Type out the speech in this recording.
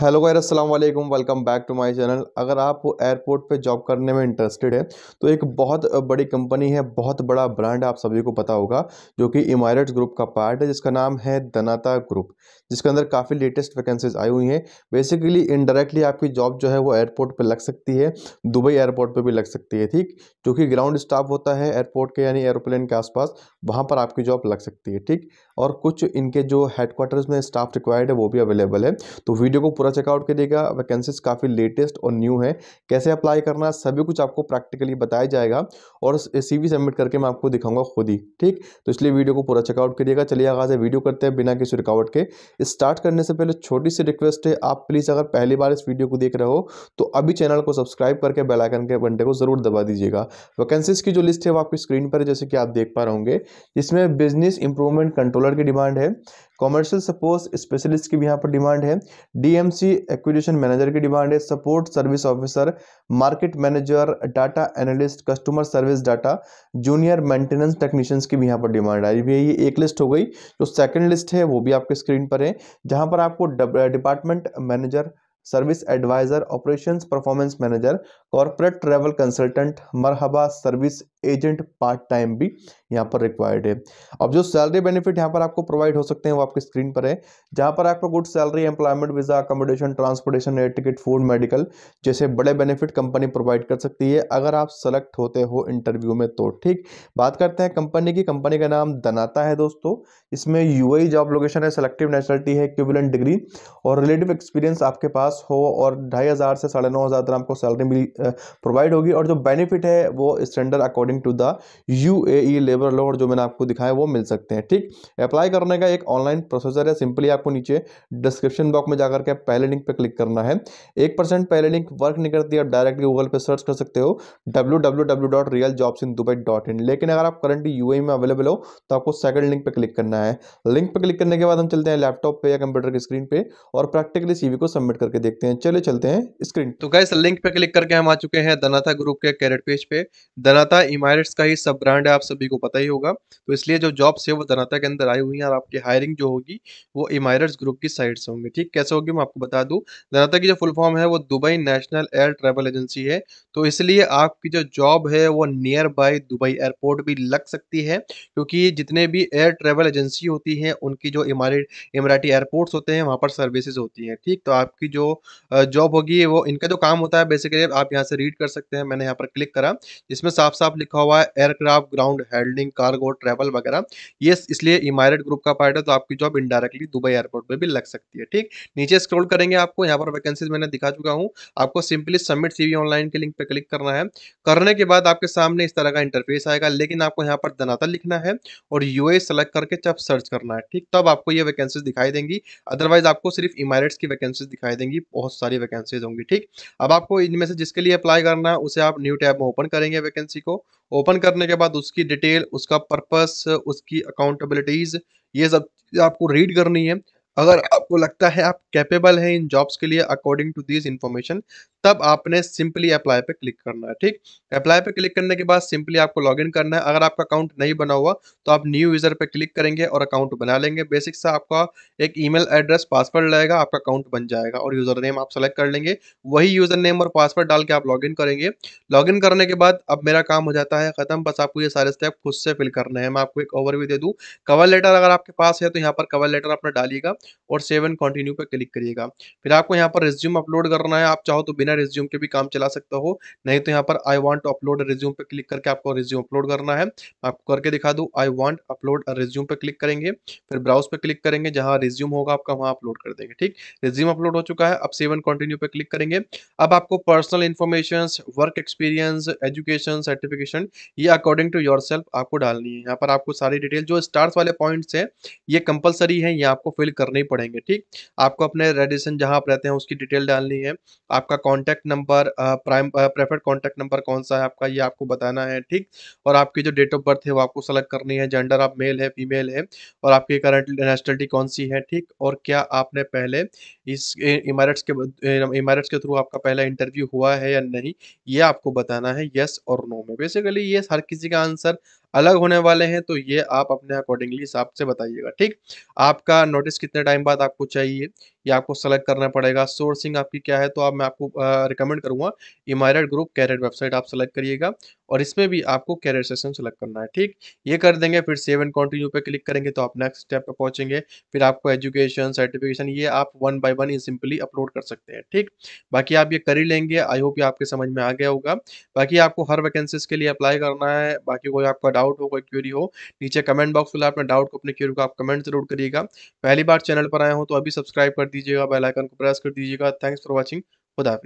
hello गायर वालेकुम welcome back to my channel अगर आप एयरपोर्ट पे जॉब करने में इंटरेस्टेड है तो एक बहुत बड़ी कंपनी है बहुत बड़ा ब्रांड आप सभी को पता होगा जो कि इमारट्स ग्रुप का पार्ट है जिसका नाम है दनाता ग्रुप जिसके अंदर काफ़ी लेटेस्ट वैकेंसीज आई हुई हैं बेसिकली इनडायरेक्टली आपकी जॉब जो है वो एयरपोर्ट पर लग सकती है दुबई एयरपोर्ट पर भी लग सकती है ठीक जो कि ग्राउंड स्टाफ होता है एयरपोर्ट के यानी एयरोप्लेन के आसपास वहाँ पर आपकी जॉब लग सकती है ठीक और कुछ इनके जो हेडक्वार्टर्स में स्टाफ रिक्वायर्ड है वो भी अवेलेबल है तो वीडियो को पूरा चेकआउट करिएगा वैकेंसीज काफ़ी लेटेस्ट और न्यू है कैसे अप्लाई करना सभी कुछ आपको प्रैक्टिकली बताया जाएगा और सी सबमिट करके मैं आपको दिखाऊंगा खुद ही ठीक तो इसलिए वीडियो को पूरा चेकआउट करिएगा चलिए आगाज है वीडियो करते हैं बिना किसी रुकावट के स्टार्ट करने से पहले छोटी सी रिक्वेस्ट है आप प्लीज़ अगर पहली बार इस वीडियो को देख रहे हो तो अभी चैनल को सब्सक्राइब करके बेलाइकन के घंटे को ज़रूर दबा दीजिएगा वैकेंसीज की जो लिस्ट है वो आपकी स्क्रीन पर जैसे कि आप देख पा रहे होंगे इसमें बिजनेस इंप्रूवमेंट कंट्रोलर की डिमांड है कॉमर्शियल सपोर्ट स्पेशलिस्ट की भी यहाँ पर डिमांड है डीएमसी एक्विजिशन मैनेजर की डिमांड है support service officer market manager data analyst customer service data junior maintenance technicians की भी यहाँ पर डिमांड आई है ये एक लिस्ट हो गई जो सेकेंड लिस्ट है वो भी आपके स्क्रीन पर है जहाँ पर आपको department manager service adviser operations performance manager corporate travel consultant मरहबा सर्विस एजेंट पार्ट टाइम भी यहाँ पर रिक्वायर्ड है अब जो सैलरी बेनिफिट यहाँ पर आपको प्रोवाइड हो सकते हैं वो आपके स्क्रीन पर है जहाँ पर आपको good salary employment visa accommodation transportation air ticket food medical जैसे बड़े बेनिफिट कंपनी प्रोवाइड कर सकती है अगर आप सेलेक्ट होते हो इंटरव्यू में तो ठीक बात करते हैं कंपनी की कंपनी का नाम दनाता है दोस्तों इसमें यू जॉब लोकेशन है सेलेक्टिव नेशनलिटी है क्यूबिलेंट डिग्री और रिलेटिव एक्सपीरियंस आपके पास हो और ढाई से साढ़े नौ हज़ार आपको सैलरी मिल प्रोवाइड होगी और जो बेनिफिट है वो standard according according to the U labour law जो मैंने आपको दिखाया वो मिल सकते हैं ठीक अप्लाई करने का एक ऑनलाइन प्रोसेसर है सिंपली आपको नीचे डिस्क्रिप्शन बॉक्स में जाकर के पहले लिंक पर क्लिक करना है एक परसेंट पहले लिंक वर्क नहीं करती आप डायरेक्ट गूगल पर सर्च कर सकते हो डब्ल्यू लेकिन अगर आप करंटली यू e में अवेलेबल हो तो आपको सेकंड लिंक पर क्लिक करना है लिंक पर क्लिक करने के बाद हम चलते हैं लैपटॉप पर या कंप्यूटर की स्क्रीन पर और प्रैक्टिकली सीवी को सबमिट करके देखते हैं चले चलते हैं स्क्रीन तो गाइस लिंक पे क्लिक करके हम आ चुके हैं दनाता ग्रुप के कैरेट पेज पे दनाता ई मायर्स का ही सब ब्रांड है आप सभी को पता ही होगा तो इसलिए जो जॉब्स है वो धनाता के अंदर आई हुई हैं और आपकी हायरिंग जो होगी वो इमायर्स ग्रुप की साइड से होंगी ठीक कैसे होगी मैं आपको बता दूँ धनाता की जो फुल फॉर्म है वो Dubai national air travel agency है तो इसलिए आपकी जो जॉब है वो नियर बाय दुबई एयरपोर्ट भी लग सकती है क्योंकि जितने भी एयर ट्रेवल एजेंसी होती हैं उनकी जो इमाराटी एयरपोर्ट्स होते हैं वहाँ पर सर्विसेज होती हैं ठीक तो आपकी जो जॉब होगी वो इनका जो काम होता है बेसिकली आप यहाँ से रीड कर सकते हैं मैंने यहाँ पर क्लिक करा इसमें साफ साफ लिखा लिखा हुआ है aircraft ground handling cargo travel वगैरह ये इसलिए इमारेट ग्रुप का पार्ट है तो आपकी जॉब इनडायरेक्टली दुबई एयरपोर्ट पर भी लग सकती है ठीक नीचे स्क्रोल करेंगे आपको यहाँ पर वैकेंसीज मैंने दिखा चुका हूँ आपको सिंपली सबमिट सी ऑनलाइन के लिंक पर क्लिक करना है करने के बाद आपके सामने इस तरह का इंटरफेस आएगा लेकिन आपको यहाँ पर दनाता लिखना है और यू सेलेक्ट करके जब सर्च करना है ठीक तब आपको ये वैकेंसीज दिखाई देंगी अदरवाइज आपको सिर्फ इमारेट्स की वैकेंसीज दिखाई देंगी बहुत सारी वैकेंसीज होंगी ठीक अब आपको इनमें से जिसके लिए अप्लाई करना है उसे आप न्यू टैब में ओपन करेंगे वैकेंसी को ओपन करने के बाद उसकी डिटेल उसका पर्पस उसकी अकाउंटेबिलिटीज़ ये सब आपको रीड करनी है अगर आपको लगता है आप कैपेबल हैं इन जॉब्स के लिए अकॉर्डिंग टू दिस इन्फॉर्मेशन तब आपने सिंपली अप्लाई पे क्लिक करना है ठीक अप्लाई पे क्लिक करने के बाद सिंपली आपको लॉगिन करना है अगर आपका अकाउंट नहीं बना हुआ तो आप न्यू यूज़र पे क्लिक करेंगे और अकाउंट बना लेंगे बेसिक सा आपका एक ईमेल एड्रेस पासवर्ड रहेगा आपका अकाउंट बन जाएगा और यूज़र नेम आप सेलेक्ट कर लेंगे वही यूज़र नेम और पासवर्ड डाल के आप इन करेंगे इन करने के बाद अब मेरा काम हो जाता है ख़त्म बस आपको ये सारे स्टेप खुद से फिल करने हैं मैं आपको एक ओवरव्यू दे दूँ कवर लेटर अगर आपके पास है तो यहाँ पर कवर लेटर अपना डालिएगा और सेवन कंटिन्यू पर क्लिक करिएगा फिर आपको यहाँ पर रिज्यूम अपलोड करना है आप चाहो तो बिना बिना रिज्यूम के भी काम चला सकते हो नहीं तो यहाँ पर आई वॉन्ट अपलोड रिज्यूम पे क्लिक करके आपको रिज्यूम अपलोड करना है आपको करके दिखा दू आई वॉन्ट अपलोड रिज्यूम पे क्लिक करेंगे फिर ब्राउज पे क्लिक करेंगे जहाँ रिज्यूम होगा आपका वहाँ अपलोड कर देंगे ठीक रिज्यूम अपलोड हो चुका है अब सेवन कंटिन्यू पे क्लिक करेंगे अब आपको personal information work experience education certification ये अकॉर्डिंग टू योर आपको डालनी है यहाँ पर आपको सारी डिटेल जो स्टार्स वाले पॉइंट है ये कंपलसरी है ये आपको फिल करने ही पड़ेंगे ठीक आपको अपने रेडिसन जहाँ आप रहते हैं उसकी डिटेल डालनी है आपका contact contact number prime preferred contact number कौन सा है आपका ये आपको बताना है ठीक और आपकी जो डेट ऑफ बर्थ है वो आपको सेलेक्ट करनी है जेंडर आप मेल है फीमेल है और आपकी करंट नेशनलिटी कौन सी है ठीक और क्या आपने पहले इस इमारट्स के इमारट्स के थ्रू आपका पहला इंटरव्यू हुआ है या नहीं ये आपको बताना है येस और नो में बेसिकली ये हर किसी का आंसर अलग होने वाले हैं तो ये आप अपने अकॉर्डिंगली हिसाब से बताइएगा ठीक आपका नोटिस कितने टाइम बाद आपको चाहिए ये आपको सेलेक्ट करना पड़ेगा सोर्सिंग आपकी क्या है तो आप मैं आपको रिकमेंड करूँगा इमारेट ग्रुप कैरियर वेबसाइट आप सेलेक्ट करिएगा और इसमें भी आपको कैरियर सेशन सेलेक्ट करना है ठीक ये कर देंगे फिर सेव एंड कंटिन्यू पे क्लिक करेंगे तो आप नेक्स्ट स्टेप पे पहुंचेंगे फिर आपको एजुकेशन सर्टिफिकेशन ये आप one by one simply upload कर सकते हैं ठीक बाकी आप ये कर ही लेंगे आई होप ये आपके समझ में आ गया होगा बाकी आपको हर वैकेंसीज के लिए अप्लाई करना है बाकी कोई आपका डाउट हो कोई क्यूरी हो नीचे कमेंट बॉक्स वाला अपने डाउट को अपने क्यूरी को आप कमेंट जरूर करिएगा पहली बार चैनल पर आए हो तो अभी सब्सक्राइब कर दीजिएगा बेलाइकन को प्रेस कर दीजिएगा थैंक्स फॉर वॉचिंग खुदाफि